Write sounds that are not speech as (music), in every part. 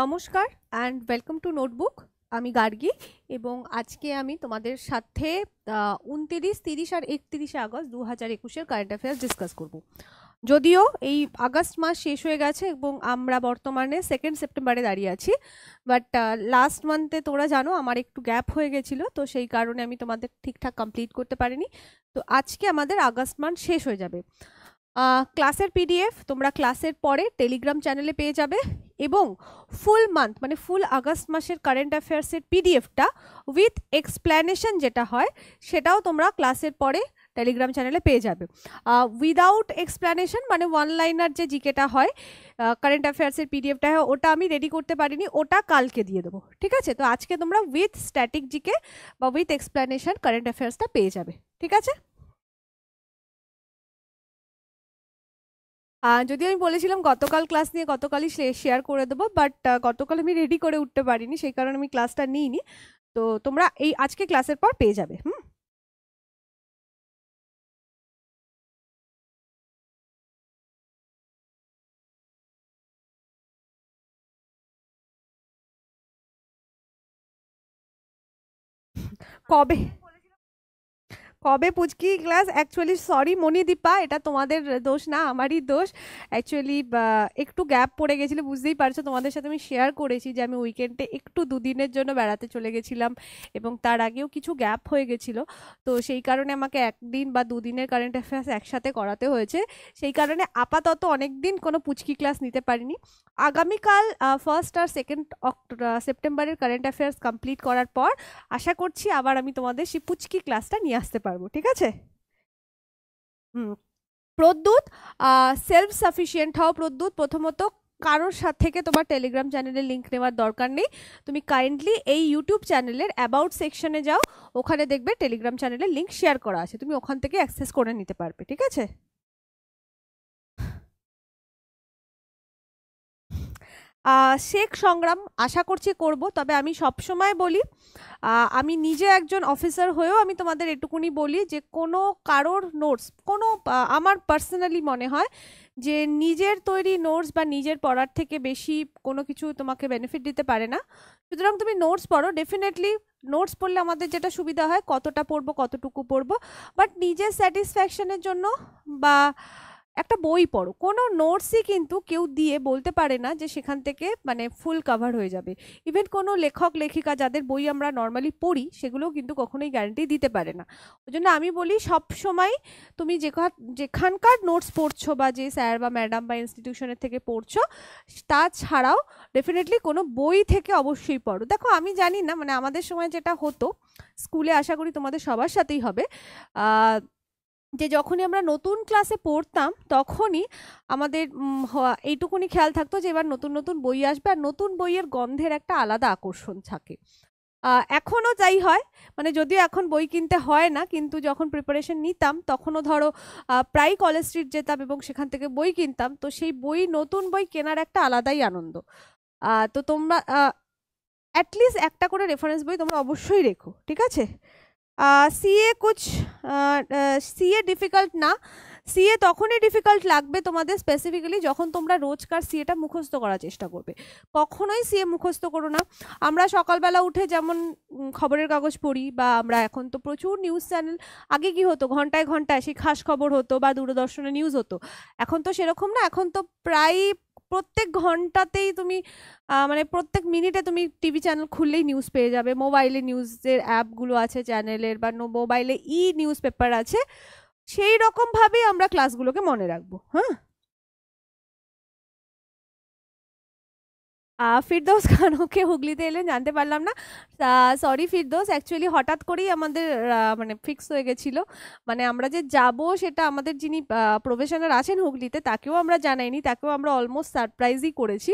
নমস্কার and welcome to notebook আমি গার্গি এবং আজকে আমি তোমাদের সাথে উনতিরিশ তিরিশ আর একত্রিশে আগস্ট দু হাজার একুশের কারেন্ট অ্যাফেয়ার্স ডিসকাস করব যদিও এই আগস্ট মাস শেষ হয়ে গেছে এবং আমরা বর্তমানে সেকেন্ড সেপ্টেম্বরে দাঁড়িয়ে আছি বাট লাস্ট মান্থে তোমরা জানো আমার একটু গ্যাপ হয়ে গেছিলো তো সেই কারণে আমি তোমাদের ঠিকঠাক কমপ্লিট করতে পারিনি তো আজকে আমাদের আগস্ট মান্থ শেষ হয়ে যাবে ক্লাসের পিডিএফ তোমরা ক্লাসের পরে টেলিগ্রাম চ্যানেলে পেয়ে যাবে এবং ফুল মান্থ মানে ফুল আগস্ট মাসের কারেন্ট অ্যাফেয়ার্সের পিডিএফটা উইথ এক্সপ্ল্যানেশন যেটা হয় সেটাও তোমরা ক্লাসের পরে টেলিগ্রাম চ্যানেলে পেয়ে যাবে উইদাউট এক্সপ্ল্যানেশন মানে ওয়ান লাইনার যে জিকেটা হয় কারেন্ট অ্যাফেয়ার্সের পিডিএফটা হয় ওটা আমি রেডি করতে পারিনি ওটা কালকে দিয়ে দেবো ঠিক আছে তো আজকে তোমরা উইথ স্ট্যাটিক জিকে বা উইথ এক্সপ্ল্যানেশন কারেন্ট অ্যাফেয়ার্সটা পেয়ে যাবে ঠিক আছে যদি আমি বলেছিলাম গতকাল ক্লাস নিয়ে গতকালই শেয়ার করে দেবো বাট গতকাল আমি রেডি করে উঠতে পারিনি সেই কারণে আমি ক্লাসটা নিইনি তো তোমরা এই আজকে ক্লাসের পর পেয়ে যাবে হুম কবে কবে পুচকি ক্লাস অ্যাকচুয়ালি সরি মণিদীপা এটা তোমাদের দোষ না আমারই দোষ অ্যাকচুয়ালি একটু গ্যাপ পড়ে গেছিলো বুঝতেই পারছো তোমাদের সাথে আমি শেয়ার করেছি যে আমি উইকেন্ডে একটু দুদিনের জন্য বেড়াতে চলে গেছিলাম এবং তার আগেও কিছু গ্যাপ হয়ে গেছিলো তো সেই কারণে আমাকে একদিন বা দুদিনের কারেন্ট অ্যাফেয়ার্স একসাথে করাতে হয়েছে সেই কারণে আপাতত অনেক দিন কোনো পুচকি ক্লাস নিতে পারিনি আগামীকাল ফার্স্ট আর সেকেন্ড সেপ্টেম্বরের কারেন্ট অ্যাফেয়ার্স কমপ্লিট করার পর আশা করছি আবার আমি তোমাদের সেই পুচকি ক্লাসটা নিয়ে আসতে পারবো পারবো ঠিক আছে হুম প্রদ্যুৎ সেলফ সাফিসিয়েন্ট হও প্রদ্যুৎ প্রথমত কারোর সাথে থেকে তোমার টেলিগ্রাম চ্যানেলের লিঙ্ক নেওয়ার দরকার নেই তুমি কাইন্ডলি এই ইউটিউব চ্যানেলের অ্যাবাউট সেকশনে যাও ওখানে দেখবে টেলিগ্রাম চ্যানেলের লিঙ্ক শেয়ার করা আছে তুমি ওখান থেকে অ্যাক্সেস করে নিতে পারবে ঠিক আছে শেখ সংগ্রাম আশা করছি করব তবে আমি সবসময় বলি আমি নিজে একজন অফিসার হয়েও আমি তোমাদের এটুকুনি বলি যে কোনো কারোর নোটস কোনো আমার পার্সোনালি মনে হয় যে নিজের তৈরি নোটস বা নিজের পড়ার থেকে বেশি কোনো কিছু তোমাকে বেনিফিট দিতে পারে না সুতরাং তুমি নোটস পড়ো ডেফিনেটলি নোটস পড়লে আমাদের যেটা সুবিধা হয় কতটা পড়বো কতটুকু পড়বো বাট নিজের স্যাটিসফ্যাকশানের জন্য বা একটা বই পড়ো কোনো নোটসই কিন্তু কেউ দিয়ে বলতে পারে না যে সেখান থেকে মানে ফুল কাভার হয়ে যাবে ইভেন কোনো লেখক লেখিকা যাদের বই আমরা নর্মালি পড়ি সেগুলোও কিন্তু কখনোই গ্যারান্টি দিতে পারে না ওই জন্য আমি বলি সব সময় তুমি যে যেখানকার নোটস পড়ছো বা যে স্যার বা ম্যাডাম বা ইনস্টিটিউশনের থেকে পড়ছো তাছাড়াও ডেফিনেটলি কোনো বই থেকে অবশ্যই পড়ো দেখো আমি জানি না মানে আমাদের সময় যেটা হতো স্কুলে আশা করি তোমাদের সবার সাথেই হবে যে যখনই আমরা নতুন ক্লাসে পড়তাম তখনই আমাদের এইটুকুনি খেয়াল থাকতো যে এবার নতুন নতুন বই আসবে আর নতুন বইয়ের গন্ধের একটা আলাদা আকর্ষণ থাকে এখনও যাই হয় মানে যদিও এখন বই কিনতে হয় না কিন্তু যখন প্রিপারেশন নিতাম তখনও ধরো প্রায় কলেজ স্ট্রিট যেতাম এবং সেখান থেকে বই কিনতাম তো সেই বই নতুন বই কেনার একটা আলাদাই আনন্দ তো তোমরা অ্যাটলিস্ট একটা করে রেফারেন্স বই তোমরা অবশ্যই রেখো ঠিক আছে সিএ কুছ সিএ ডিফিকাল্ট না সিএ তখনই ডিফিকাল্ট লাগবে তোমাদের স্পেসিফিক্যালি যখন তোমরা রোজকার সিএটা মুখস্থ করার চেষ্টা করবে কখনোই সিএ মুখস্থ করো না আমরা সকালবেলা উঠে যেমন খবরের কাগজ পড়ি বা আমরা এখন তো প্রচুর নিউজ চ্যানেল আগে কি হতো ঘন্টায় ঘন্টায় সেই খাস খবর হতো বা দূরদর্শনে নিউজ হতো এখন তো সেরকম না এখন তো প্রায় প্রত্যেক ঘন্টাতেই তুমি মানে প্রত্যেক মিনিটে তুমি টিভি চ্যানেল খুললেই নিউজ পেয়ে যাবে মোবাইলে নিউজের অ্যাপগুলো আছে চ্যানেলের বা মোবাইলে ই নিউজ পেপার আছে সেই রকমভাবেই আমরা ক্লাসগুলোকে মনে রাখবো হ্যাঁ ফিরদৌস খানকে হুগলিতে এলেন জানতে পারলাম না সরি ফিরদোস অ্যাকচুয়ালি হঠাৎ করেই আমাদের মানে ফিক্স হয়ে গেছিলো মানে আমরা যে যাব সেটা আমাদের যিনি প্রফেশনার আছেন হুগলিতে তাকেও আমরা জানাইনি তাকেও আমরা অলমোস্ট সারপ্রাইজই করেছি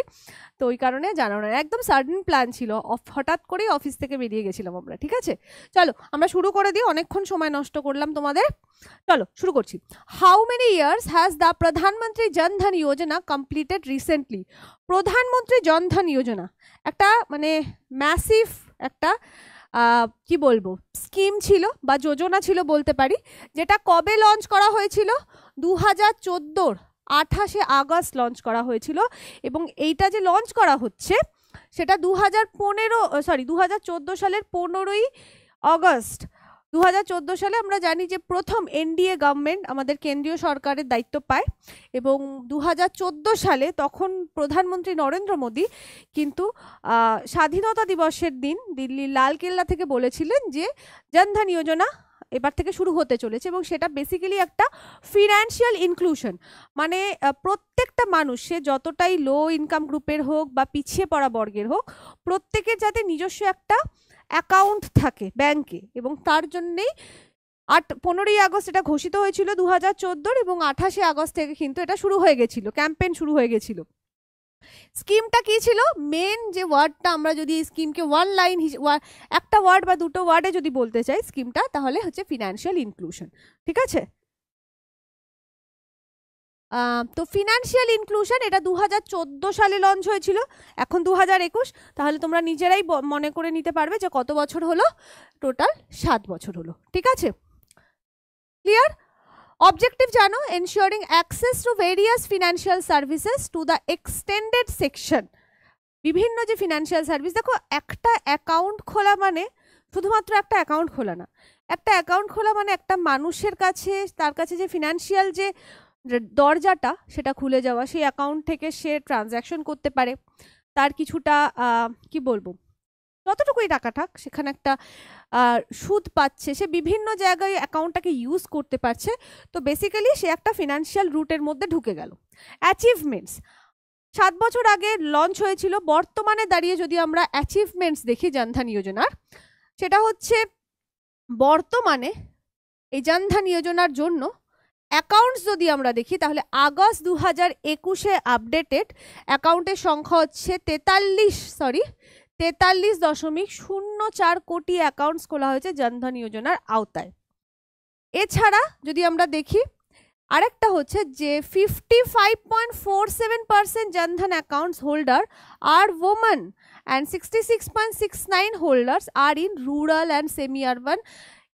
তো ওই কারণে জানানো একদম সাডেন প্ল্যান ছিল হঠাৎ করেই অফিস থেকে বেরিয়ে গেছিলাম আমরা ঠিক আছে চলো আমরা শুরু করে দিই অনেকক্ষণ সময় নষ্ট করলাম তোমাদের চলো শুরু করছি how many years has the Pradhan Mantri Jan Dhan Yojana completed recently প্রধানমন্ত্রী জনধন যোজনা একটা মানে ম্যাসিভ একটা কি বলবো স্কিম ছিল বা যোজনা ছিল বলতে পারি যেটা কবে লঞ্চ করা হয়েছিল দু হাজার চোদ্দোর আঠাশে আগস্ট লঞ্চ করা হয়েছিল এবং এইটা যে লঞ্চ করা হচ্ছে সেটা দু হাজার পনেরো সরি দু হাজার চোদ্দো সালের পনেরোই অগস্ট দু সালে আমরা জানি যে প্রথম এনডিএ গভর্নমেন্ট আমাদের কেন্দ্রীয় সরকারের দায়িত্ব পায় এবং দু সালে তখন প্রধানমন্ত্রী নরেন্দ্র মোদী কিন্তু স্বাধীনতা দিবসের দিন দিল্লির লালকেল্লা থেকে বলেছিলেন যে জনধন যোজনা এবার থেকে শুরু হতে চলেছে এবং সেটা বেসিক্যালি একটা ফিনান্সিয়াল ইনক্লুশন মানে প্রত্যেকটা মানুষ সে যতটাই লো ইনকাম গ্রুপের হোক বা পিছিয়ে পড়া বর্গের হোক প্রত্যেকের যাতে নিজস্ব একটা অ্যাকাউন্ট থাকে ব্যাংকে এবং তার জন্যেই আট পনেরোই আগস্ট এটা ঘোষিত হয়েছিল দু হাজার চোদ্দোর এবং আঠাশে আগস্ট থেকে কিন্তু এটা শুরু হয়ে গেছিল ক্যাম্পেন শুরু হয়ে গেছিল স্কিমটা কি ছিল মেন যে ওয়ার্ডটা আমরা যদি স্কিমকে ওয়ান লাইন একটা ওয়ার্ড বা দুটো ওয়ার্ডে যদি বলতে চাই স্কিমটা তাহলে হচ্ছে ফিনান্সিয়াল ইনক্লুশন ঠিক আছে তো ফিনান্সিয়াল ইনক্লুশন এটা দু সালে লঞ্চ হয়েছিল এখন দু তাহলে তোমরা নিজেরাই মনে করে নিতে পারবে যে কত বছর হলো টোটাল সাত বছর হলো ঠিক আছে ক্লিয়ার অবজেক্টিভ জানো ensuring access to various financial services to the extended section বিভিন্ন যে ফিনান্সিয়াল সার্ভিস দেখো একটা অ্যাকাউন্ট খোলা মানে শুধুমাত্র একটা অ্যাকাউন্ট খোলা না একটা অ্যাকাউন্ট খোলা মানে একটা মানুষের কাছে তার কাছে যে ফিনান্সিয়াল যে দরজাটা সেটা খুলে যাওয়া সেই অ্যাকাউন্ট থেকে সে ট্রানজ্যাকশন করতে পারে তার কিছুটা কি বলবো যতটুকুই টাকা থাক সেখানে একটা সুদ পাচ্ছে সে বিভিন্ন জায়গায় অ্যাকাউন্টটাকে ইউজ করতে পারছে তো বেসিক্যালি সে একটা ফিনান্সিয়াল রুটের মধ্যে ঢুকে গেল অ্যাচিভমেন্টস সাত বছর আগে লঞ্চ হয়েছিল বর্তমানে দাঁড়িয়ে যদি আমরা অ্যাচিভমেন্টস দেখি জানধান যোজনার সেটা হচ্ছে বর্তমানে এই জানধান যোজনার জন্য অ্যাকাউন্টস যদি আমরা দেখি তাহলে আগস্ট দু হাজার একুশে আপডেটেড অ্যাকাউন্টের সংখ্যা হচ্ছে তেতাল্লিশ সরি তেতাল্লিশ দশমিক শূন্য চার কোটি অ্যাকাউন্টস খোলা হয়েছে জনধন যোজনার আওতায় এছাড়া যদি আমরা দেখি আরেকটা হচ্ছে যে fifty five point four seven percent Jan Dhan accounts holder are women and sixty six point six nine holders are in rural and semi urban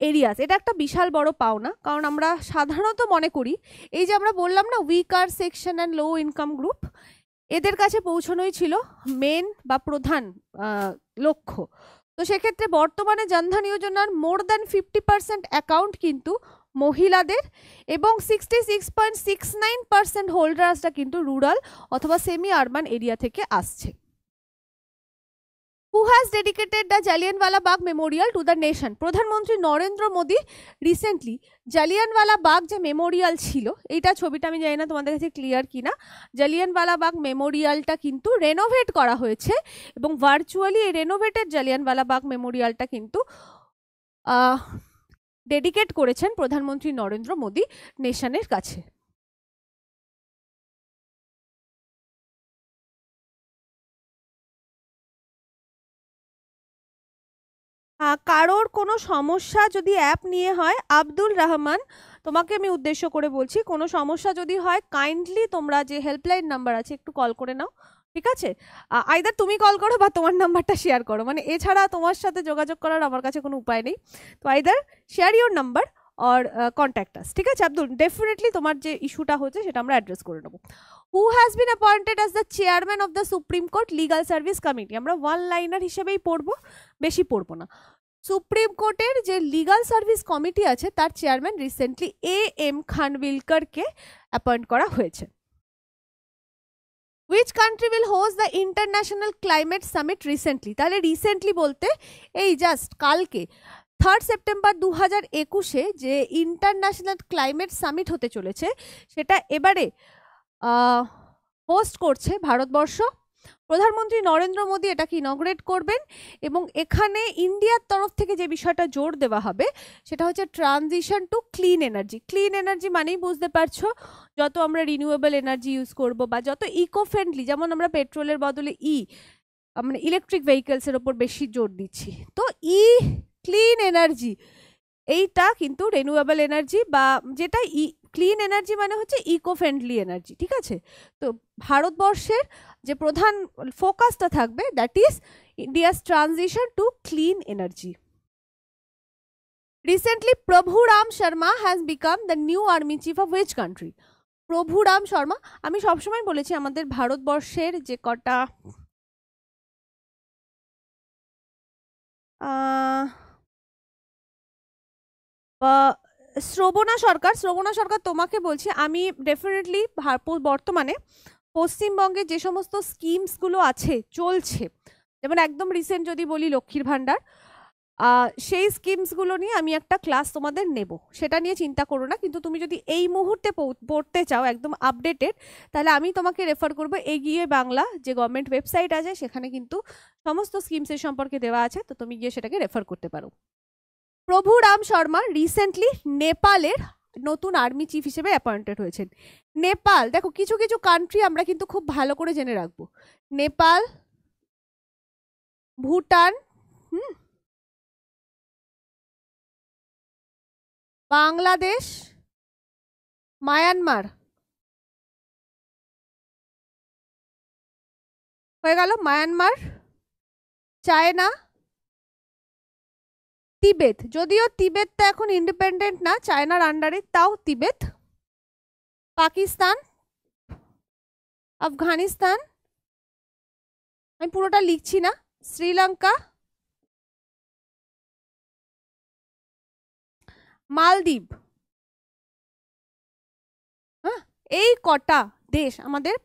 areas এটা একটা বিশাল বড় পাওনা কারণ আমরা সাধারণত মনে করি এই যে আমরা বললাম না weaker section and low income group এদের কাছে পৌঁছানোই ছিল মেন বা প্রধান লক্ষ্য তো সেক্ষেত্রে বর্তমানে জনধন যোজনার more than fifty percent account কিন্তু মহিলাদের এবং sixty six point six nine percent হোল্ডার্সটা কিন্তু রুরাল অথবা সেমি আরবান এরিয়া থেকে আসছে who has dedicated the Jallianwala Bagh memorial to the nation Pradhan Mantri Narendra Modi recently Jallianwala Bagh যে মেমোরিয়াল ছিল এইটা ছবিটা আমি জানি না তোমাদের কাছে ক্লিয়ার কিনা জালিয়ানওয়ালা বাগ মেমোরিয়ালটা কিন্তু রেনোভেট করা হয়েছে এবং ভার্চুয়ালি এই রেনোভেটেড জালিয়ানওয়ালা বাগ মেমোরিয়ালটা কিন্তু ডেডিকেট করেছেন প্রধানমন্ত্রী নরেন্দ্র মোদী নেশনের কাছে কারোর কোনো সমস্যা যদি অ্যাপ নিয়ে হয় আব্দুল রহমান তোমাকে আমি উদ্দেশ্য করে বলছি কোনো সমস্যা যদি হয় কাইন্ডলি তোমরা যে হেল্পলাইন নাম্বার আছে একটু কল করে নাও ঠিক আছে আইদার তুমি কল করো বা তোমার নাম্বারটা শেয়ার করো মানে এছাড়া তোমার সাথে যোগাযোগ করার আমার কাছে কোনো উপায় নেই তো either share your number or contact us ঠিক আছে আব্দুল ডেফিনেটলি তোমার যে ইস্যুটা হচ্ছে সেটা আমরা অ্যাড্রেস করে নেবো who has been appointed as the chairman of the supreme court legal service committee আমরা ওয়ান লাইনার হিসেবেই পড়বো বেশি পড়বো না সুপ্রিম কোর্টের যে লিগাল সার্ভিস কমিটি আছে তার চেয়ারম্যান রিসেন্টলি এ এম খানবিলকারকে অ্যাপয়েন্ট করা হয়েছে which country will host the international climate summit recently তাহলে রিসেন্টলি বলতে এই জাস্ট কালকে থার্ড সেপ্টেম্বর দু হাজার একুশে যে ইন্টারন্যাশনাল ক্লাইমেট সামিট হতে চলেছে সেটা এবারে হোস্ট করছে ভারতবর্ষ প্রধানমন্ত্রী নরেন্দ্র মোদী এটাকে ইনগ্রেট করবেন এবং এখানে ইন্ডিয়ার তরফ থেকে যে বিষয়টা জোর দেওয়া হবে সেটা হচ্ছে transition to clean energy clean energy মানেই বুঝতে পারছো যত আমরা রিনিউয়েবল এনার্জি ইউজ করব বা যত ইকো ফ্রেন্ডলি যেমন আমরা পেট্রোলের বদলে ই e, মানে ইলেকট্রিক ভেহিকেলসের ওপর বেশি জোর দিচ্ছি তো ই ক্লিন এনার্জি এইটা কিন্তু রেনুয়েবল এনার্জি বা যেটা ই ক্লিন এনার্জি মানে হচ্ছে ইকো ফ্রেন্ডলি এনার্জি ঠিক আছে তো ভারতবর্ষের যে প্রধান ফোকাসটা থাকবে that is India's transition to clean energy recently Prabhu Ram Sharma has become the new army chief of which country Prabhu Ram Sharma আমি সবসময় বলেছি আমাদের ভারতবর্ষের যে কটা শ্রবণা সরকার শ্রবণা সরকার তোমাকে বলছি আমি ডেফিনেটলি বর্তমানে পশ্চিমবঙ্গে যে সমস্ত স্কিমসগুলো আছে চলছে যেমন একদম রিসেন্ট যদি বলি লক্ষ্মীর ভাণ্ডার সেই স্কিমসগুলো নিয়ে আমি একটা ক্লাস তোমাদের নেব সেটা নিয়ে চিন্তা করো না কিন্তু তুমি যদি এই মুহূর্তে পড়তে চাও একদম আপডেটেড তাহলে আমি তোমাকে রেফার করবো এগিয়ে বাংলা যে গভর্নমেন্ট ওয়েবসাইট আছে সেখানে কিন্তু সমস্ত স্কিমসের সম্পর্কে দেওয়া আছে তো তুমি গিয়ে সেটাকে রেফার করতে পারো প্রভু রাম শর্মা রিসেন্টলি নেপালের নতুন আর্মি চিফ হিসেবে অ্যাপয়েন্টেড হয়েছেন নেপাল দেখো কিছু কিছু কান্ট্রি আমরা কিন্তু খুব ভালো করে জেনে রাখবো নেপাল ভুটান হুম বাংলাদেশ মায়ানমার হয়ে গেল মায়ানমার চায়না তিবেত যদিও তিবেতটা এখন ইন্ডিপেন্ডেন্ট না চায়নার আন্ডারে তাও তিবেত পাকিস্তান আফগানিস্তান আমি পুরোটা লিখছি না শ্রীলঙ্কা মালদ্বীপ হ্যাঁ এই কটা দেশ আমাদের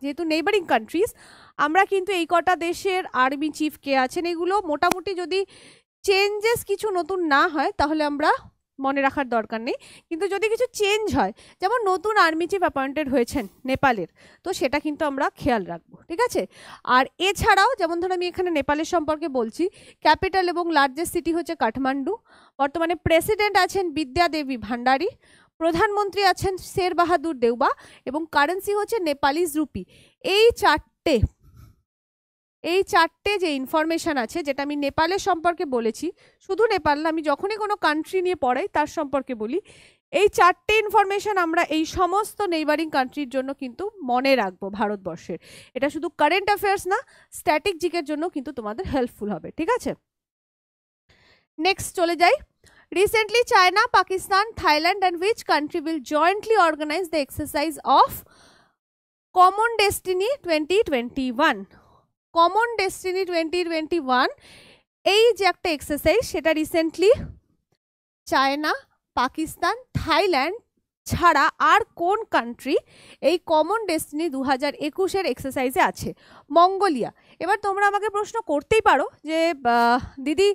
যেহেতু নেইবারিং কান্ট্রিজ আমরা কিন্তু এই কটা দেশের আর্মি চিফ কে আছেন এগুলো মোটামুটি যদি চেঞ্জেস কিছু নতুন না হয় তাহলে আমরা মনে রাখার দরকার নেই কিন্তু যদি কিছু চেঞ্জ হয় যেমন নতুন আর্মি চিফ অ্যাপয়েন্টেড হয়েছেন নেপালের তো সেটা কিন্তু আমরা খেয়াল রাখব ঠিক আছে আর এছাড়াও যেমন ধরো আমি এখানে নেপালের সম্পর্কে বলছি ক্যাপিটাল এবং লার্জেস্ট সিটি হচ্ছে কাঠমান্ডু বর্তমানে প্রেসিডেন্ট আছেন বিদ্যা দেবী ভান্ডারী প্রধানমন্ত্রী আছেন শের বাহাদুর দেউবা এবং কারেন্সি হচ্ছে নেপালিজ রুপি এই চারটে এই চারটে যে ইনফরমেশান আছে যেটা আমি নেপালের সম্পর্কে বলেছি শুধু নেপাল না আমি যখনই কোনো কান্ট্রি নিয়ে পড়াই তার সম্পর্কে বলি এই চারটে ইনফরমেশান আমরা এই সমস্ত নেইবারিং কান্ট্রির জন্য কিন্তু মনে রাখবো ভারতবর্ষের এটা শুধু কারেন্ট অ্যাফেয়ার্স না স্ট্যাটিক জিকের জন্য কিন্তু তোমাদের হেল্পফুল হবে ঠিক আছে নেক্সট চলে যাই recently China Pakistan Thailand and which country will jointly organize the exercise of common destiny twenty twenty one common destiny twenty twenty one এই যে একটা এক্সারসাইজ সেটা রিসেন্টলি চায়না পাকিস্তান থাইল্যান্ড ছাড়া আর কোন কান্ট্রি এই কমন ডেস্টিনি দু হাজার একুশের এক্সারসাইজে আছে মঙ্গোলিয়া এবার তোমরা আমাকে প্রশ্ন করতেই পারো যে দিদি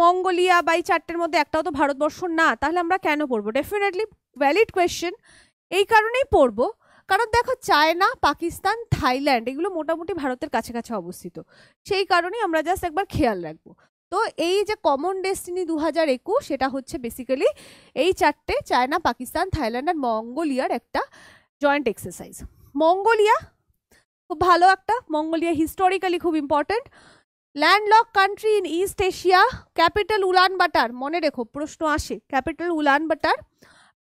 মঙ্গোলিয়া বা এই চারটের মধ্যে একটাও তো ভারতবর্ষ না তাহলে আমরা কেন পড়বো ডেফিনেটলি ভ্যালিড কোয়েশ্চেন এই কারণেই পড়বো কারণ দেখো চায়না পাকিস্তান থাইল্যান্ড এগুলো মোটামুটি ভারতের কাছাকাছি অবস্থিত সেই কারণে আমরা জাস্ট একবার খেয়াল রাখবো তো এই যে কমন ডেস্টিনি দু হাজার একুশ সেটা হচ্ছে বেসিক্যালি এই চারটে চায়না পাকিস্তান থাইল্যান্ড আর মঙ্গোলিয়ার একটা জয়েন্ট এক্সারসাইজ মঙ্গোলিয়া খুব ভালো একটা মঙ্গোলিয়া হিস্টোরিক্যালি খুব important landlocked country in East Asia capital Ulaanbaatar মনে রেখো প্রশ্ন আসে ক্যাপিটাল উলানবাটার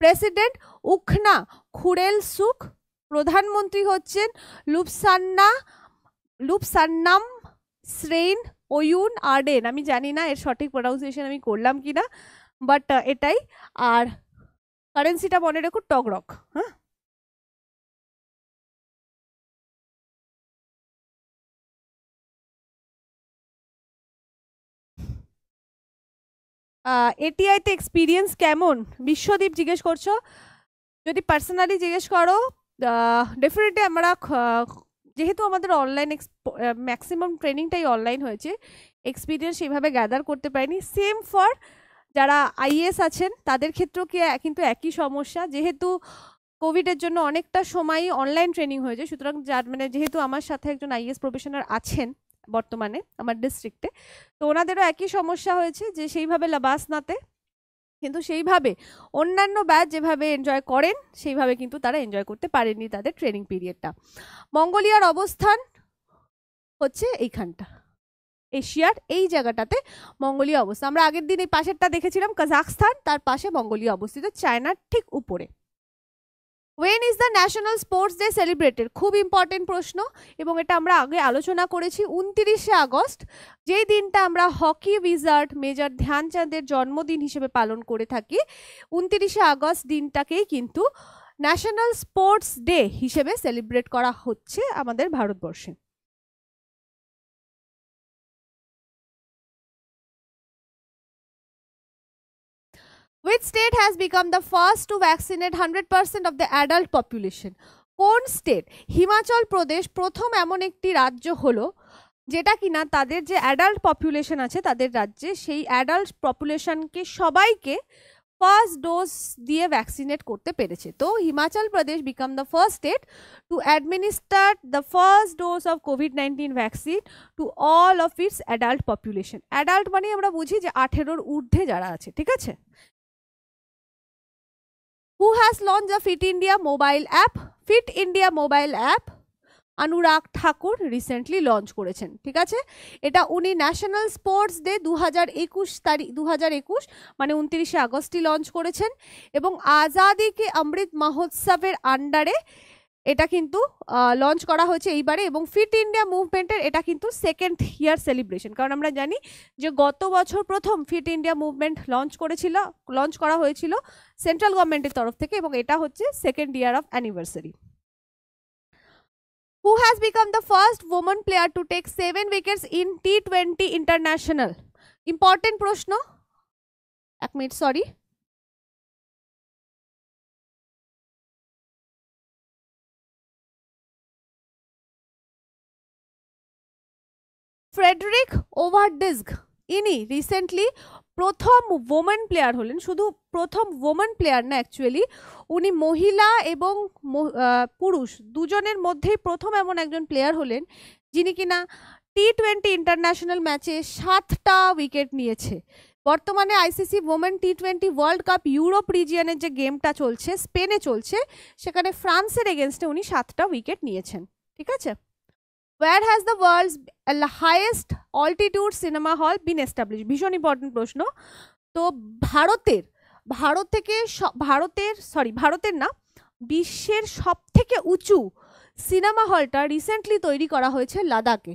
প্রেসিডেন্ট উখনা খুরেল সুখ প্রধানমন্ত্রী হচ্ছেন লুপসান্না লুপসান্নাম শ্রেইন ওয়ুন আর্ডেন আমি জানি না এর সঠিক প্রোনাউন্সিয়েশন আমি করলাম কি না বাট এটাই আর কারেন্সিটা মনে রেখো টগরক হ্যাঁ এটিআইতে এক্সপিরিয়েন্স কেমন বিশ্বদীপ জিজ্ঞেস করছো যদি পার্সোনালি জিজ্ঞেস করো ডেফিনেটলি আমরা যেহেতু আমাদের অনলাইন ম্যাক্সিমাম ট্রেনিংটাই অনলাইন হয়েছে এক্সপিরিয়েন্স সেইভাবে গ্যাদার করতে পারিনি সেম ফর যারা আইএস আছেন তাদের ক্ষেত্রেও কি কিন্তু একই সমস্যা যেহেতু কোভিডের জন্য অনেকটা সময়ই অনলাইন ট্রেনিং হয়েছে সুতরাং যার মানে যেহেতু আমার সাথে একজন আইএস প্রফেশনার আছেন বর্তমানে আমার ডিস্ট্রিক্টে তো ওনাদেরও একই সমস্যা হয়েছে যে সেইভাবে লাবাসনাতে কিন্তু সেইভাবে অন্যান্য ব্যাচ যেভাবে এনজয় করেন সেইভাবে কিন্তু তারা এনজয় করতে পারেননি তাদের ট্রেনিং পিরিয়ডটা মঙ্গোলিয়ার অবস্থান হচ্ছে এইখানটা এশিয়ার এই জায়গাটাতে মঙ্গোলিয়া অবস্থা আমরা আগের দিন এই পাশেরটা দেখেছিলাম কাজাকস্তান তার পাশে মঙ্গোলিয়া অবস্থিত চায়নার ঠিক উপরে when is the national sports day celebrated খুব ইম্পর্টেন্ট প্রশ্ন এবং এটা আমরা আগে আলোচনা করেছি উনতিরিশে আগস্ট যেই দিনটা আমরা হকি উইজার্ড মেজর ধ্যানচাঁদের জন্মদিন হিসেবে পালন করে থাকি উনতিরিশে আগস্ট দিনটাকেই কিন্তু ন্যাশনাল স্পোর্টস ডে হিসেবে সেলিব্রেট করা হচ্ছে আমাদের ভারতবর্ষে Which state has become the first to vaccinate 100% of the adult population? কোন স্টেট হিমাচল প্রদেশ প্রথম এমন একটি রাজ্য হলো যেটা কিনা তাদের যে অ্যাডাল্ট পপুলেশন আছে তাদের রাজ্যে সেই অ্যাডাল্ট পপুলেশনকে সবাইকে ফার্স্ট ডোজ দিয়ে ভ্যাকসিনেট করতে পেরেছে তো Himachal Pradesh become the first state to administer the first dose of covid nineteen vaccine to all of its adult population adult মানে আমরা বুঝি যে আঠেরোর ঊর্ধ্বে যারা আছে ঠিক আছে who has launched the Fit India mobile app. Fit India mobile app Anurag Thakur recently launch করেছেন ঠিক আছে এটা উনি ন্যাশনাল স্পোর্টস ডে দু হাজার একুশ তারিখ দু হাজার একুশ মানে উনত্রিশে আগস্টই লঞ্চ করেছেন এবং আজাদিকে অমৃত মহোৎসবের আন্ডারে এটা কিন্তু লঞ্চ করা হয়েছে এইবারে এবং ফিট ইন্ডিয়া মুভমেন্টের এটা কিন্তু সেকেন্ড ইয়ার সেলিব্রেশন কারণ আমরা জানি যে গত বছর প্রথম ফিট ইন্ডিয়া মুভমেন্ট লঞ্চ করেছিল লঞ্চ করা হয়েছিল সেন্ট্রাল গভর্নমেন্টের তরফ থেকে এবং এটা হচ্ছে second year of anniversary has become the first women player to take seven wickets in T twenty international important প্রশ্ন এক মিনিট সরি ফ্রেডরিক ওভারডিস্ক ইনি রিসেন্টলি প্রথম ওমেন প্লেয়ার হলেন শুধু প্রথম ওমেন প্লেয়ার না অ্যাকচুয়ালি উনি মহিলা এবং পুরুষ দুজনের মধ্যেই প্রথম এমন একজন প্লেয়ার হলেন যিনি কিনা টি টোয়েন্টি ইন্টারন্যাশনাল ম্যাচে সাতটা উইকেট নিয়েছে বর্তমানে ICC women T twenty world cup Europe রিজিয়নের যে গেমটা চলছে স্পেনে চলছে সেখানে ফ্রান্সের এগেনস্টে উনি সাতটা উইকেট নিয়েছেন ঠিক আছে where has the world's uh, highest altitude cinema hall been established ভীষণ ইম্পর্টেন্ট প্রশ্ন তো ভারতের ভারত থেকে ভারতের সরি ভারতের না বিশ্বের সব থেকে উঁচু সিনেমা হলটা রিসেন্টলি তৈরি করা হয়েছে লাদাখে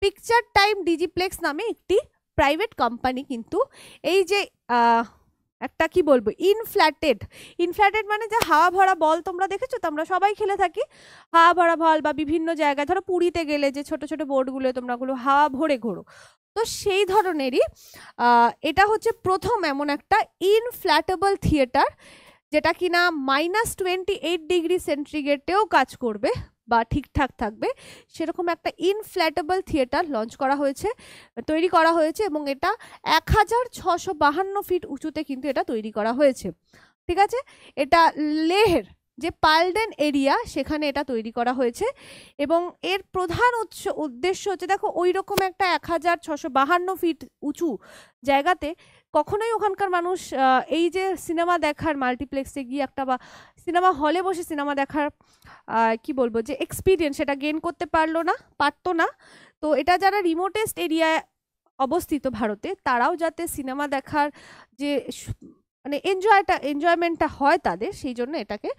পিকচার টাইম ডিজিপ্লেক্স নামে একটি প্রাইভেট কোম্পানি কিন্তু এই যে একটা কি বলবো ইনফ্ল্যাটেড ইনফ্ল্যাটেড মানে যে হাওয়া ভরা বল তোমরা দেখেছো তো আমরা সবাই খেলে থাকি হাওয়া ভরা বল বা বিভিন্ন জায়গায় ধরো পুরীতে গেলে যে ছোট ছোট বোর্ডগুলো তোমরা ওগুলো হাওয়া ভরে ঘোরো তো সেই ধরনেরই এটা হচ্ছে প্রথম এমন একটা ইনফ্ল্যাটেবল থিয়েটার যেটা কিনা মাইনাস টোয়েন্টি এইট ডিগ্রি সেন্টিগ্রেটেও কাজ করবে বা ঠিকঠাক থাকবে সেরকম একটা ইনফ্ল্যাটেবল থিয়েটার লঞ্চ করা হয়েছে তৈরি করা হয়েছে এবং এটা এক হাজার ছশো বাহান্ন ফিট উঁচুতে কিন্তু এটা তৈরি করা হয়েছে ঠিক আছে এটা লেহের যে পালডেন এরিয়া সেখানে এটা তৈরি করা হয়েছে এবং এর প্রধান উৎস উদ্দেশ্য হচ্ছে দেখো ওই রকম একটা এক হাজার ছশো বাহান্ন ফিট উঁচু জায়গাতে কখনোই ওখানকার মানুষ এই যে সিনেমা দেখার মাল্টিপ্লেক্সে গিয়ে একটা বা সিনেমা হলে বসে সিনেমা দেখার কি বলবো যে এক্সপিরিয়েন্স সেটা গেন করতে পারলো না পারতো না তো এটা যারা রিমোটেস্ট এরিয়ায় অবস্থিত ভারতে তারাও যাতে সিনেমা দেখার যে মানে এনজয়টা এনজয়মেন্টটা হয় তাদের সেই জন্য এটাকে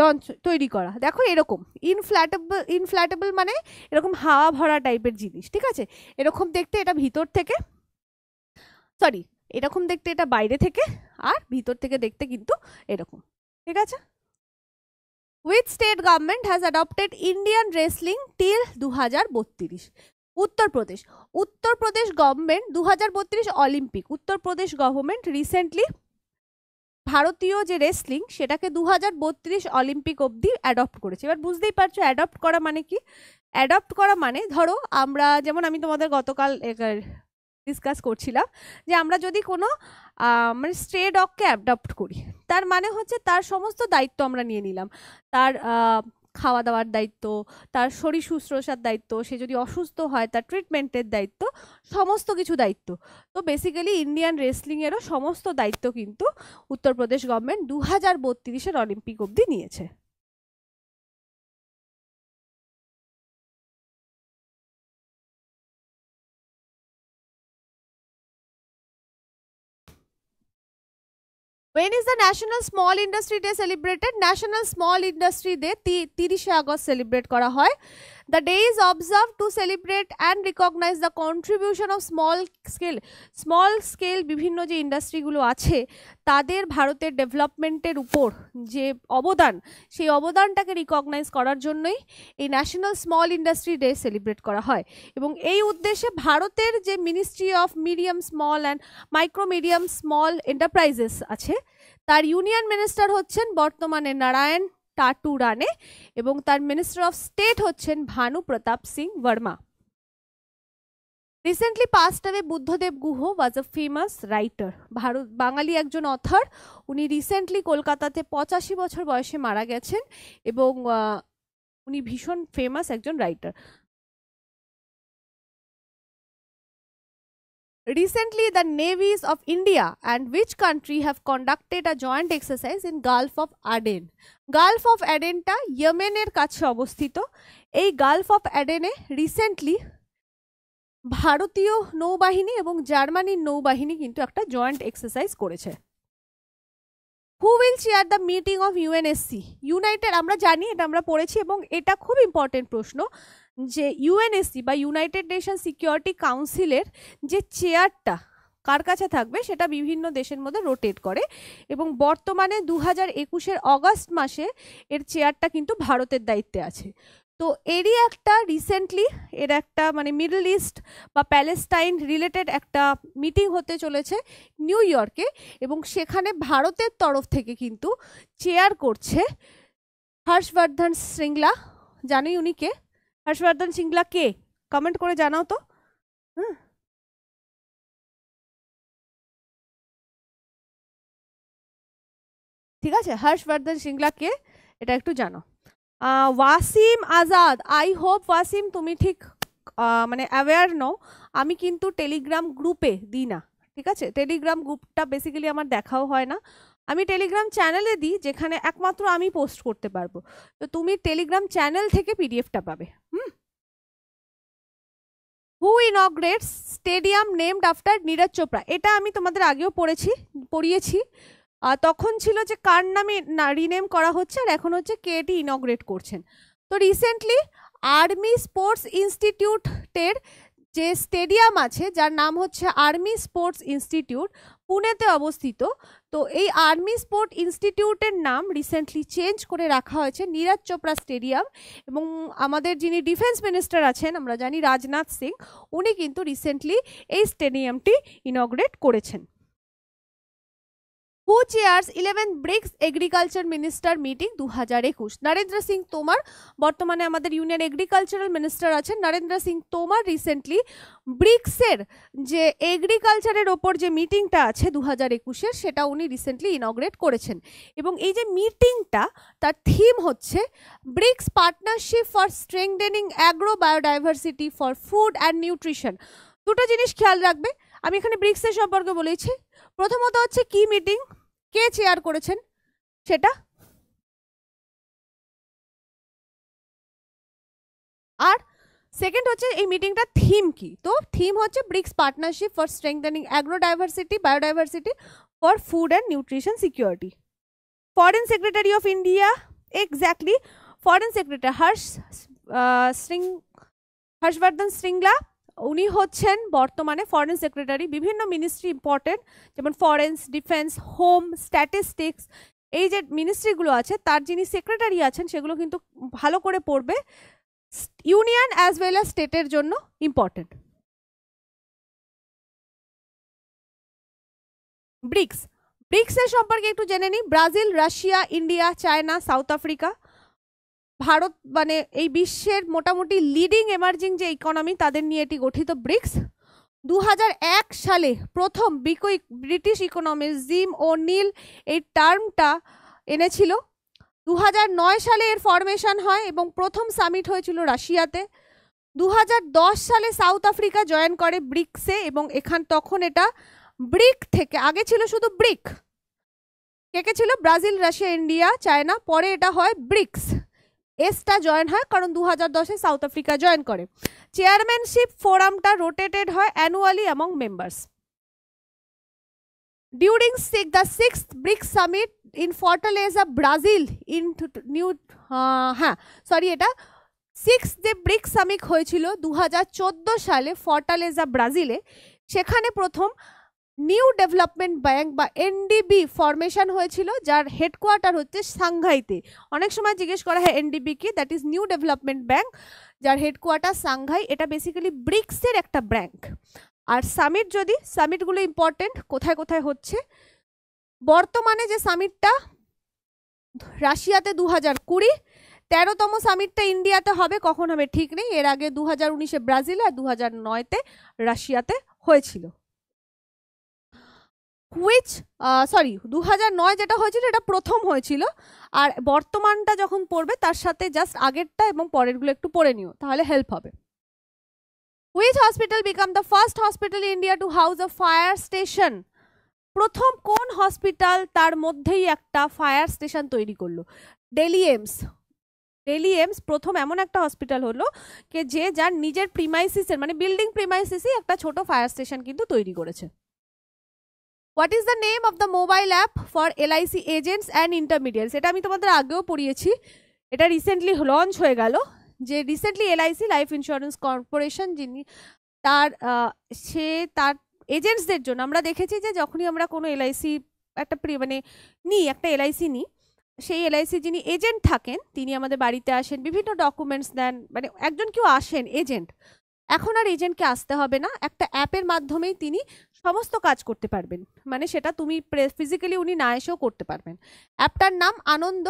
লঞ্চ তৈরি করা দেখো এরকম ইনফ্ল্যাটেবল ইনফ্ল্যাটেবল মানে এরকম হাওয়া ভরা টাইপের জিনিস ঠিক আছে এরকম দেখতে এটা ভিতর থেকে সরি এরকম দেখতে এটা বাইরে থেকে আর ভিতর থেকে দেখতে কিন্তু এরকম ঠিক আছে with state government state government Indian wrestling till দু হাজার 2032? উত্তরপ্রদেশ উত্তরপ্রদেশ গভর্নমেন্ট দু হাজার বত্রিশ অলিম্পিক উত্তরপ্রদেশ গভর্নমেন্ট রিসেন্টলি ভারতীয় যে রেসলিং সেটাকে দু হাজার বত্রিশ অলিম্পিক অবধি অ্যাডপ্ট করেছে এবার বুঝতেই পারছো অ্যাডপ্ট করা মানে কি অ্যাডপ্ট করা মানে ধরো আমরা যেমন আমি তোমাদের গতকাল ডিসকাস করছিলাম যে আমরা যদি কোনো মানে স্ট্রে ডগকে অ্যাডাপ্ট করি তার মানে হচ্ছে তার সমস্ত দায়িত্ব আমরা নিয়ে নিলাম তার খাওয়া দাওয়ার দায়িত্ব তার শরীর শুশ্রূষার দায়িত্ব সে যদি অসুস্থ হয় তার ট্রিটমেন্টের দায়িত্ব সমস্ত কিছু দায়িত্ব তো বেসিক্যালি ইন্ডিয়ান রেসলিংয়েরও সমস্ত দায়িত্ব কিন্তু উত্তরপ্রদেশ গভর্নমেন্ট দু হাজার বত্রিশের অলিম্পিক অবধি নিয়েছে When is the National Small Industry Day celebrated? National Small Industry Day 30 August celebrate করা হয় The day is observed to celebrate and recognize the contribution of small scale small scale বিভিন্ন যে ইন্ডাস্ট্রিগুলো আছে তাদের ভারতের ডেভেলপমেন্টের উপর যে অবদান সেই অবদানটাকে রিকগনাইজ করার জন্যই এই national small industry day celebrate করা হয় এবং এই উদ্দেশ্যে ভারতের যে ministry of medium small and micro medium small enterprises আছে তার ইউনিয়ন মিনিস্টার হচ্ছেন বর্তমানে নারায়ণ টাটু রানে এবং তার মিনিস্টার অফ স্টেট হচ্ছেন Bhanu Pratap Singh Verma recently passed Buddhadeb Guha was a famous writer Bharat Bengali একজন অথর উনি রিসেন্টলি কলকাতাতে পঁচাশি বছর বয়সে মারা গেছেন এবং উনি ভীষণ ফেমাস একজন writer recently the navies of India and which country have conducted a joint exercise in Gulf of Aden Gulf of অ্যাডেনটা ইয়েমেনের কাছে অবস্থিত এই গালফ অফ অ্যাডেনে রিসেন্টলি ভারতীয় নৌবাহিনী এবং জার্মানির নৌবাহিনী কিন্তু একটা জয়েন্ট এক্সারসাইজ করেছে who will chair the meeting of UNSC united আমরা জানি এটা আমরা পড়েছি এবং এটা খুব ইম্পর্টেন্ট প্রশ্ন যে ইউএনএসসি বা ইউনাইটেড নেশন সিকিউরিটি কাউন্সিলের যে চেয়ারটা কার কাছে থাকবে সেটা বিভিন্ন দেশের মধ্যে রোটেট করে এবং বর্তমানে দু হাজার একুশের অগাস্ট মাসে এর চেয়ারটা কিন্তু ভারতের দায়িত্বে আছে তো এরই একটা রিসেন্টলি এর একটা মানে মিডল ইস্ট বা প্যালেস্টাইন রিলেটেড একটা মিটিং হতে চলেছে নিউ ইয়র্কে এবং সেখানে ভারতের তরফ থেকে কিন্তু চেয়ার করছে হর্ষবর্ধন শৃঙ্গলা জানি উনি কে হর্ষবর্ধন শৃঙ্গলা কে কমেন্ট করে জানাও তো হ্যাঁ ঠিক আছে হর্ষবর্ধন সিংলা কে এটা একটু জানো ওয়াসিম আজাদ আই হোপ ওয়াসিম তুমি ঠিক মানে অ্যাওয়্যার নও আমি কিন্তু টেলিগ্রাম গ্রুপে দিই না ঠিক আছে টেলিগ্রাম গ্রুপটা বেসিক্যালি আমার দেখাও হয় না আমি টেলিগ্রাম চ্যানেলে দিই যেখানে একমাত্র আমি পোস্ট করতে পারবো তো তুমি টেলিগ্রাম চ্যানেল থেকে পিডিএফটা পাবে hmm who inaugurates stadium named after Neeraj Chopra এটা আমি তোমাদের আগেও পড়েছি পড়িয়েছি তখন ছিল যে কার নামে না রিনেম করা হচ্ছে আর এখন হচ্ছে কে এটি ইনগ্রেট করছেন তো রিসেন্টলি আর্মি স্পোর্টস ইনস্টিটিউটের যে স্টেডিয়াম আছে যার নাম হচ্ছে আর্মি স্পোর্টস ইনস্টিটিউট পুনেতে অবস্থিত তো এই আর্মি স্পোর্ট ইনস্টিটিউটের নাম রিসেন্টলি চেঞ্জ করে রাখা হয়েছে নীরাজ চোপড়া স্টেডিয়াম এবং আমাদের যিনি ডিফেন্স মিনিস্টার আছেন আমরা জানি রাজনাথ সিং উনি কিন্তু রিসেন্টলি এই স্টেডিয়ামটি ইনগ্রেট করেছেন who chairs eleven BRICS agriculture minister meeting দু হাজার একুশ নরেন্দ্র সিং তোমার বর্তমানে আমাদের ইউনিয়ন এগ্রিকালচারাল মিনিস্টার আছেন নরেন্দ্র সিং তোমার রিসেন্টলি ব্রিক্সের যে এগ্রিকালচারের ওপর যে মিটিংটা আছে দু হাজার একুশের সেটা উনি রিসেন্টলি ইনগ্রেট করেছেন এবং এই যে মিটিংটা তার থিম হচ্ছে BRICS partnership for strengthening agro biodiversity for food and nutrition দুটো জিনিস খেয়াল রাখবে আমি এখানে ব্রিক্সের সম্পর্কে বলেছি প্রথমত হচ্ছে কি মিটিং चेयर कर सेकेंड हे मीटिंग थीम की तो थीम हम BRICS partnership for strengthening agrodiversity biodiversity for food and nutrition security foreign secretary of India exactly foreign secretary Harsh Harshvardhan Shringla উনি হচ্ছেন বর্তমানে ফরেন সেক্রেটারি বিভিন্ন মিনিস্ট্রি ইম্পর্টেন্ট যেমন ফরেন্স ডিফেন্স হোম স্ট্যাটিস্টিক্স এই যে মিনিস্ট্রিগুলো আছে তার যিনি সেক্রেটারি আছেন সেগুলো কিন্তু ভালো করে পড়বে ইউনিয়ন অ্যাজ ওয়েল অ্যাজ স্টেটের জন্য ইম্পর্টেন্ট ব্রিক্স ব্রিক্সের সম্পর্কে একটু জেনে নিই Brazil Russia India China South Africa Bharat মানে এই বিশ্বের মোটামুটি লিডিং এমার্জিং যে ইকোনমি তাদের নিয়ে এটি গঠিত ব্রিক্স দু সালে প্রথম British economy Jim O'Neill এই টার্মটা এনেছিল দু সালে এর ফরমেশন হয় এবং প্রথম সামিট হয়েছিল রাশিয়াতে দু সালে সাউথ আফ্রিকা জয়েন করে ব্রিক্সে এবং এখান তখন এটা ব্রিক থেকে আগে ছিল শুধু ব্রিক কে কে ছিল ব্রাজিল রাশিয়া ইন্ডিয়া চায়না পরে এটা হয় ব্রিক্স এসটা জয়েন হয় কারণ দু হাজার দশে সাউথ আফ্রিকা জয়েন করে চেয়ারম্যানশিপ ফোরামটা রোটেটেড হয় annually among members during the sixth BRICS summit in Fortaleza, Brazil in new হ্যাঁ সরি এটা সিক্স যে ব্রিক্স সামিট হয়েছিল দু সালে ফর্টালেজা ব্রাজিলে সেখানে প্রথম নিউ ডেভেলপমেন্ট ব্যাঙ্ক বা এনডিবি ফরমেশন হয়েছিল যার হেডকোয়ার্টার হচ্ছে সাংঘাইতে অনেক সময় জিজ্ঞেস করা হয় এনডিবি কি that is New Development Bank যার হেডকোয়ার্টার সাংঘাই এটা বেসিক্যালি ব্রিক্সের একটা ব্যাঙ্ক আর সামিট যদি সামিটগুলো ইম্পর্টেন্ট কোথায় কোথায় হচ্ছে বর্তমানে যে সামিটটা রাশিয়াতে দু হাজার কুড়ি তেরোতম সামিটটা ইন্ডিয়াতে হবে কখন হবে ঠিক নেই এর আগে দু হাজার উনিশে ব্রাজিলে আর দু হাজার নয়তে রাশিয়াতে হয়েছিল কুইচ সরি দু নয় যেটা হয়েছিল এটা প্রথম হয়েছিল আর বর্তমানটা যখন পড়বে তার সাথে জাস্ট আগেরটা এবং পরেরগুলো একটু পড়ে নিও তাহলে হেল্প হবে which hospital become the first hospital India to house a fire station প্রথম কোন হসপিটাল তার মধ্যেই একটা ফায়ার স্টেশন তৈরি করলো ডেলি এমস ডেলি এমস প্রথম এমন একটা হসপিটাল হলো যে যার নিজের প্রিমাইসিসের মানে বিল্ডিং প্রিমাইসিসই একটা ছোট ফায়ার স্টেশন কিন্তু তৈরি করেছে what is the name of the mobile app for LIC agents and intermediates এটা আমি তোমাদের আগেও পড়িয়েছি এটা রিসেন্টলি লঞ্চ হয়ে গেল যে recently LIC Life Insurance Corporation যিনি তার সে তার এজেন্টসদের জন্য আমরা দেখেছি যে যখনই আমরা কোনো এলআইসি একটা মানে নিই একটা এলআইসি নিই সেই এলআইসি যিনি এজেন্ট থাকেন তিনি আমাদের বাড়িতে আসেন বিভিন্ন ডকুমেন্টস দেন মানে একজন কেউ আসেন এজেন্ট এখন আর এজেন্টকে আসতে হবে না একটা অ্যাপের মাধ্যমেই তিনি সমস্ত কাজ করতে পারবেন মানে সেটা তুমি ফিজিক্যালি উনি না এসেও করতে পারবেন অ্যাপটার নাম Ananda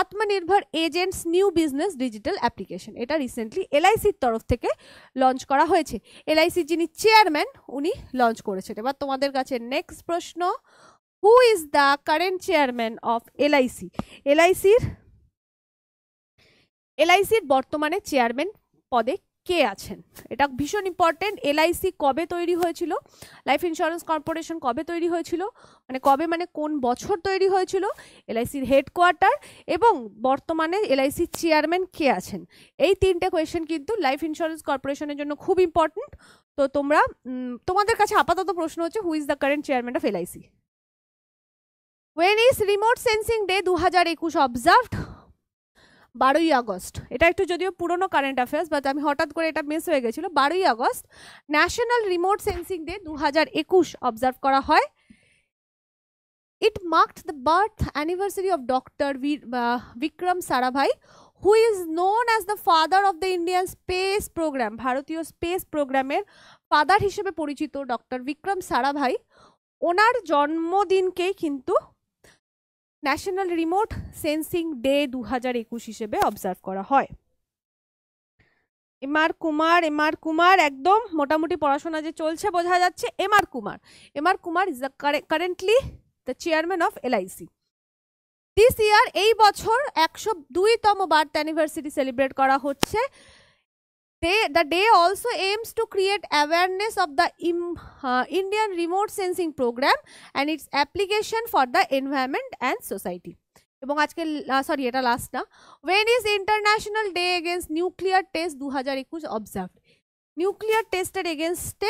Aatmanirbhar agents new business digital application এটা রিসেন্টলি এলআইসির তরফ থেকে লঞ্চ করা হয়েছে এলআইসির যিনি চেয়ারম্যান উনি লঞ্চ করেছেন এবার তোমাদের কাছে নেক্সট প্রশ্ন who is the current chairman of LIC এলআইসির এলআইসির বর্তমানে চেয়ারম্যান পদে কে আছেন এটা ভীষণ ইম্পর্টেন্ট এলআইসি কবে তৈরি হয়েছিল লাইফ ইন্স্যুরেন্স কর্পোরেশন কবে তৈরি হয়েছিল মানে কবে মানে কোন বছর তৈরি হয়েছিল এলআইসির হেডকোয়ার্টার এবং বর্তমানে এলআইসির চেয়ারম্যান কে আছেন এই তিনটে কোয়েশন কিন্তু লাইফ ইন্স্যুরেন্স কর্পোরেশনের জন্য খুব ইম্পর্টেন্ট তো তোমরা তোমাদের কাছে আপাতত প্রশ্ন হচ্ছে who is the current chairman of LIC when is remote sensing day দু হাজার একুশ অবজার্ভড বারোই আগস্ট এটা একটু যদিও পুরনো কারেন্ট অ্যাফেয়ার্স বাট আমি হঠাৎ করে এটা মিস হয়ে গেছিলো বারোই August national remote sensing day দু হাজার একুশ অবজার্ভ করা হয় it marked the birth anniversary of doctor Vikram Sarabhai who is known as the father of the Indian space programme ভারতীয় স্পেস প্রোগ্রামের ফাদার হিসেবে পরিচিত ডক্টর বিক্রম সারাভাই ওনার জন্মদিনকেই কিন্তু ন্যাশনাল রিমোট সেন্সিং ডে দু হাজার একুশ হিসেবে অবজার্ভ করা হয় M R Kumar M R Kumar একদম মোটামুটি পড়াশোনা যে চলছে বোঝা যাচ্ছে M R Kumar M R Kumar is the currently the chairman of LIC this year এই বছর একশো দুইতম বার্থ অ্যানিভার্সারি সেলিব্রেট করা হচ্ছে the day also aims to create awareness of the uh, Indian remote sensing program and its application for the environment and society. Uh, sorry, last When is International Day Against Nuclear Tests 2021 observed? Nuclear tested against te,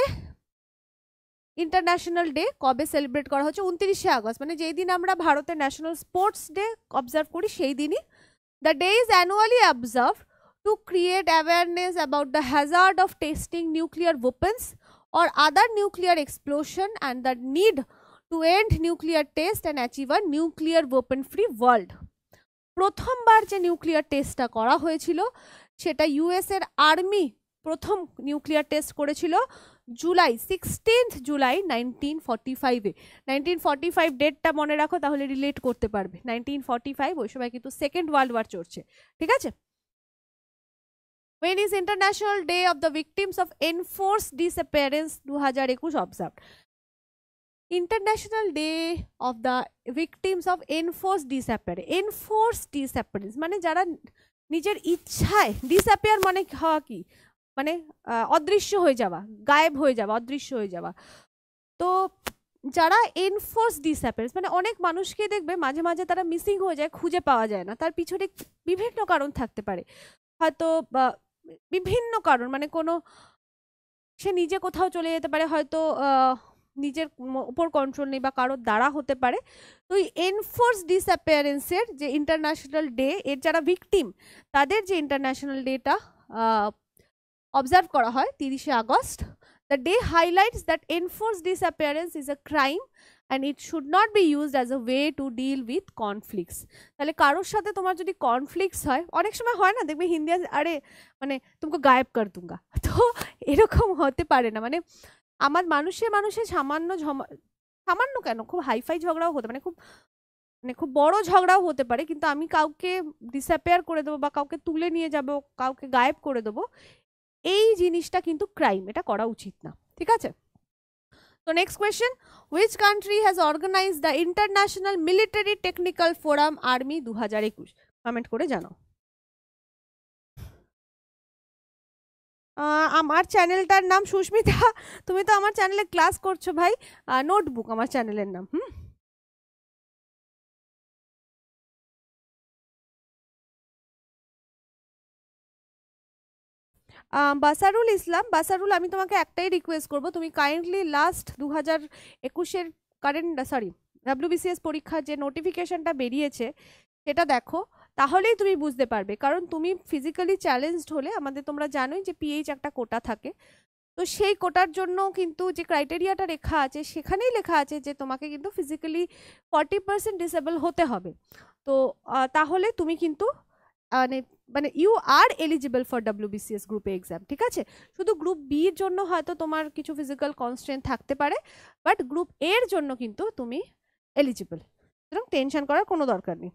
International Day, Kobe celebrate kar hoche, 29 August. Mane jay din amra National Sports Day observe kori, shay dini. The day is annually observed to create awareness about the hazard of testing nuclear weapons or other nuclear explosion and the need to end nuclear test and achieve a nuclear weapon free world প্রথমবার যে nuclear টেস্টটা করা হয়েছিল সেটা ইউএসের army প্রথম nuclear test করেছিল July sixteenth July nineteen forty ফাইভে নাইনটিন ফর্টি ফাইভ ডেটটা মনে রাখো তাহলে রিলেট করতে পারবে নাইনটিন ফর্টি ফাইভ ওই সময় কিন্তু সেকেন্ড ওয়ার্ল্ড ওয়ার চড়ছে ঠিক আছে When is International Day of the Victims of Enforced Disappearance 2021 observed? International day of the victims of enforce disappear enforce disappearance মানে যারা নিজের ইচ্ছায় ডিসঅ্যাপিয়ার মানে হওয়া কি মানে অদৃশ্য হয়ে যাওয়া গায়েব হয়ে যাওয়া অদৃশ্য হয়ে যাওয়া তো যারা এনফোর্স ডিসঅ্যাপিয়ারেন্স মানে অনেক মানুষকে দেখবে মাঝে মাঝে তারা মিসিং হয়ে যায় খুঁজে পাওয়া যায় না তার পিছনে বিভিন্ন কারণ থাকতে পারে হয়তো বিভিন্ন কারণ মানে কোনো সে নিজে কোথাও চলে যেতে পারে হয়তো নিজের উপর কন্ট্রোল নেই বা কারোর দ্বারা হতে পারে তো এই এনফোর্স ডিসঅ্যাপিয়ারেন্সের যে ইন্টারন্যাশনাল ডে এর যারা ভিকটিম তাদের যে ইন্টারন্যাশনাল ডেটা অবজার্ভ করা হয় তিরিশে August the day highlights that enforce disappearance is a crime and it should not be used as a way to deal with conflicts তাহলে কারোর সাথে তোমার যদি কনফ্লিক্টস হয় অনেক সময় হয় না দেখবে হিন্দি আরে মানে তুমি গায়েব কর দুঙ্গা (laughs) তো এরকম হতে পারে না মানে আমার মানুষে মানুষে সামান্য সামান্য কেন খুব হাইফাই ঝগড়াও হতে মানে খুব মানে খুব বড় ঝগড়াও হতে পারে কিন্তু আমি কাউকে ডিসঅ্যাপেয়ার করে দেবো বা কাউকে তুলে নিয়ে যাব কাউকে গায়েব করে দেবো এই জিনিসটা কিন্তু ক্রাইম এটা করা উচিত না ঠিক আছে So next question, which country has organized the International Military Technical Forum Army 2021? Comment kore jano. আমার চ্যানেলটার নাম সুস্মিতা তুমি তো আমার চ্যানেলে ক্লাস করছো ভাই নোটবুক আমার চ্যানেলের নাম হুম বাসারুল ইসলাম বাসারুল আমি তোমাকে একটাই রিকোয়েস্ট করব তুমি কাইন্ডলি লাস্ট দু হাজার একুশের কারেন্ট সরি ডাব্লিউবিসিএস পরীক্ষার যে নোটিফিকেশানটা বেরিয়েছে সেটা দেখো তাহলেই তুমি বুঝতে পারবে কারণ তুমি ফিজিক্যালি চ্যালেঞ্জড হলে আমাদের তোমরা জানোই যে পিএইচ একটা কোটা থাকে তো সেই কোটার জন্য কিন্তু যে ক্রাইটেরিয়াটা লেখা আছে সেখানেই লেখা আছে যে তোমাকে কিন্তু ফিজিক্যালি ফর্টি পার্সেন্ট ডিসেবল হতে হবে তো তাহলে তুমি কিন্তু মানে মানে you are eligible for WBCS গ্রুপে এক্সাম ঠিক আছে শুধু গ্রুপ বি এর জন্য হয়তো তোমার কিছু ফিজিক্যাল কনস্ট্রেন্ট থাকতে পারে বাট গ্রুপ এ এর জন্য কিন্তু তুমি এলিজিবল সুতরাং টেনশন করার কোনো দরকার নেই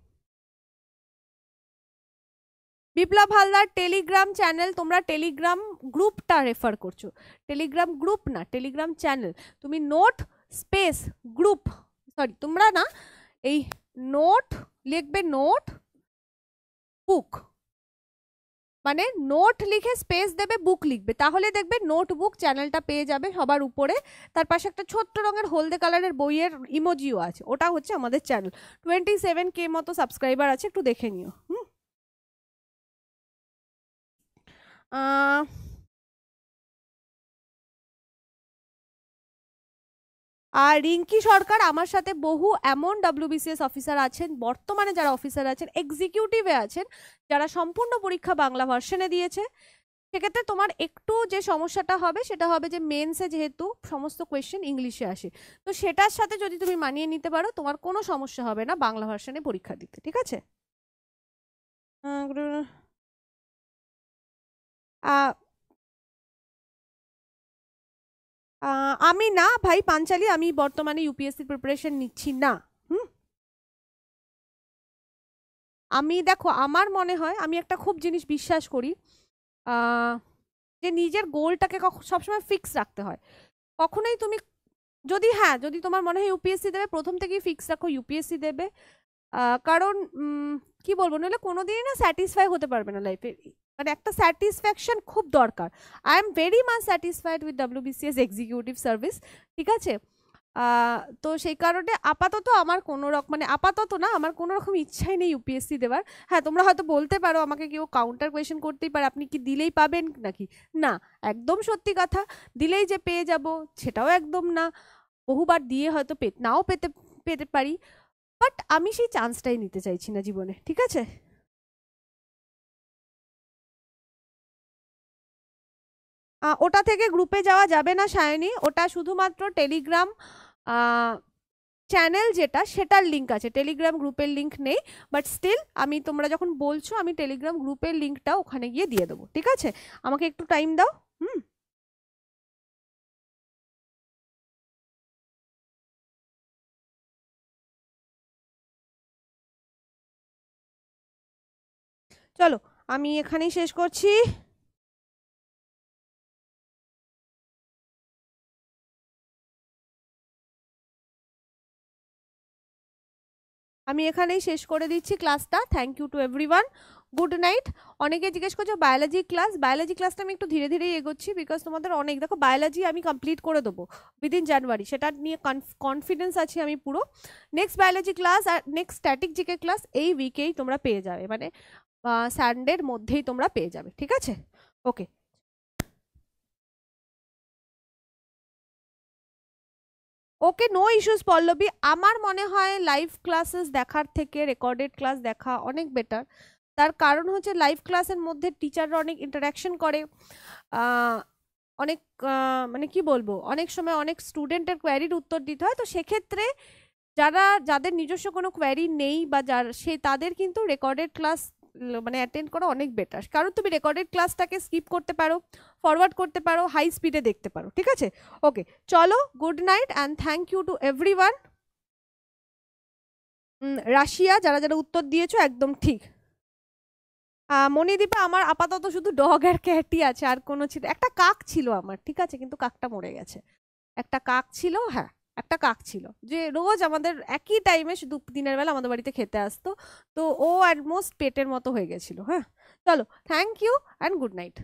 বিপ্লব হালদার টেলিগ্রাম চ্যানেল তোমরা টেলিগ্রাম গ্রুপটা রেফার করছো টেলিগ্রাম গ্রুপ না টেলিগ্রাম চ্যানেল তুমি নোট স্পেস গ্রুপ সরি তোমরা না এই নোট লিখবে নোট বুক মানে নোট লিখে স্পেস দেবে বুক লিখবে তাহলে দেখবে নোটবুক চ্যানেলটা পেয়ে যাবে সবার উপরে তার পাশে একটা ছোট্ট রঙের হলদে কালারের বইয়ের ইমোজিও আছে ওটা হচ্ছে আমাদের চ্যানেল টোয়েন্টি সেভেন কে মতো সাবস্ক্রাইবার আছে একটু দেখে নিও হুম আর রিঙ্কি সরকার আমার সাথে বহু এমন ডাব্লিউবিসিএস অফিসার আছেন বর্তমানে যারা অফিসার আছেন এক্সিকিউটিভে আছেন যারা সম্পূর্ণ পরীক্ষা বাংলা ভার্সনে দিয়েছে সেক্ষেত্রে তোমার একটু যে সমস্যাটা হবে সেটা হবে যে মেন্সে যেহেতু সমস্ত কোয়েশ্চেন ইংলিশে আসে তো সেটার সাথে যদি তুমি মানিয়ে নিতে পারো তোমার কোনো সমস্যা হবে না বাংলা ভার্সনে পরীক্ষা দিতে ঠিক আছে আমি না ভাই পাঞ্চালি আমি বর্তমানে ইউপিএসসি প্রিপারেশন নিচ্ছি না হুম আমি দেখো আমার মনে হয় আমি একটা খুব জিনিস বিশ্বাস করি যে নিজের গোলটাকে সবসময় ফিক্স রাখতে হয় কখনোই তুমি যদি হ্যাঁ যদি তোমার মনে হয় ইউপিএসসি দেবে প্রথম থেকেই ফিক্স রাখো ইউপিএসসি দেবে কারণ কি বলবো নাহলে কোনোদিনই না স্যাটিসফাই হতে পারবে না লাইফে মানে একটা স্যাটিসফ্যাকশন খুব দরকার I am very much satisfied with WBCS executive service ঠিক আছে তো সেই কারণে আপাতত আমার কোনো রকম মানে আপাতত না আমার কোনো রকম ইচ্ছাই নেই ইউপিএসসি দেওয়ার হ্যাঁ তোমরা হয়তো বলতে পারো আমাকে কেউ কাউন্টার কোয়েশন করতেই পারে আপনি কি দিলেই পাবেন নাকি না একদম সত্যি কথা দিলেই যে পেয়ে যাব সেটাও একদম না বহুবার দিয়ে হয়তো পে নাও পেতে পেতে পারি বাট আমি সেই চান্সটাই নিতে চাইছি না জীবনে ঠিক আছে ওটা থেকে গ্রুপে যাওয়া যাবে না সায়নি ওটা শুধুমাত্র টেলিগ্রাম চ্যানেল যেটা সেটার লিঙ্ক আছে টেলিগ্রাম গ্রুপের লিঙ্ক নেই বাট স্টিল আমি তোমরা যখন বলছো আমি টেলিগ্রাম গ্রুপের লিঙ্কটা ওখানে গিয়ে দিয়ে দেবো ঠিক আছে আমাকে একটু টাইম দাও হুম চলো আমি এখানেই শেষ করছি আমি এখানেই শেষ করে দিচ্ছি ক্লাসটা thank you to everyone good night অনেকে জিজ্ঞেস করছো বায়োলজি ক্লাস বায়োলজি ক্লাসটা আমি একটু ধীরে ধীরেই এগোচ্ছি বিকজ তোমাদের অনেক দেখো বায়োলজি আমি কমপ্লিট করে দেবো উইদিন জানুয়ারি সেটা নিয়ে কনফিডেন্স আছে আমি পুরো নেক্সট বায়োলজি ক্লাস আর নেক্সট স্ট্যাটিক জিকে ক্লাস এই উইকেই তোমরা পেয়ে যাবে মানে সানডের মধ্যেই তোমরা পেয়ে যাবে ঠিক আছে okay okay no issues Pallavi আমার মনে হয় লাইভ ক্লাসেস দেখার থেকে রেকর্ডেড ক্লাস দেখা অনেক বেটার তার কারণ হচ্ছে লাইভ ক্লাসের মধ্যে টিচাররা অনেক ইন্টারাকশন করে অনেক মানে কি বলবো অনেক সময় অনেক স্টুডেন্টের কোয়ারির উত্তর দিতে হয় তো সেক্ষেত্রে যারা যাদের নিজস্ব কোনো কোয়ারি নেই বা যার সে তাদের কিন্তু রেকর্ডেড ক্লাস মানে অ্যাটেন্ড করা অনেক বেটার কারণ তুমি রেকর্ডেড ক্লাসটাকে স্কিপ করতে পারো ফরওয়ার্ড করতে পারো হাই স্পিডে দেখতে পারো ঠিক আছে ওকে চলো good night and thank you to every রাশিয়া যারা যারা উত্তর দিয়েছো একদম ঠিক মনিদ্বীপে আমার আপাতত শুধু ডগ আর ক্যাটই আছে আর কোনো ছিল একটা কাক ছিল আমার ঠিক আছে কিন্তু কাকটা মরে গেছে একটা কাক ছিল হ্যাঁ একটা কাক ছিল যে রোজ আমাদের একই টাইমে শুধু দিনের বেলা আমাদের বাড়িতে খেতে আসতো তো ও অ্যাডমোস্ট পেটের মতো হয়ে গেছিলো হ্যাঁ চলো thank you and good night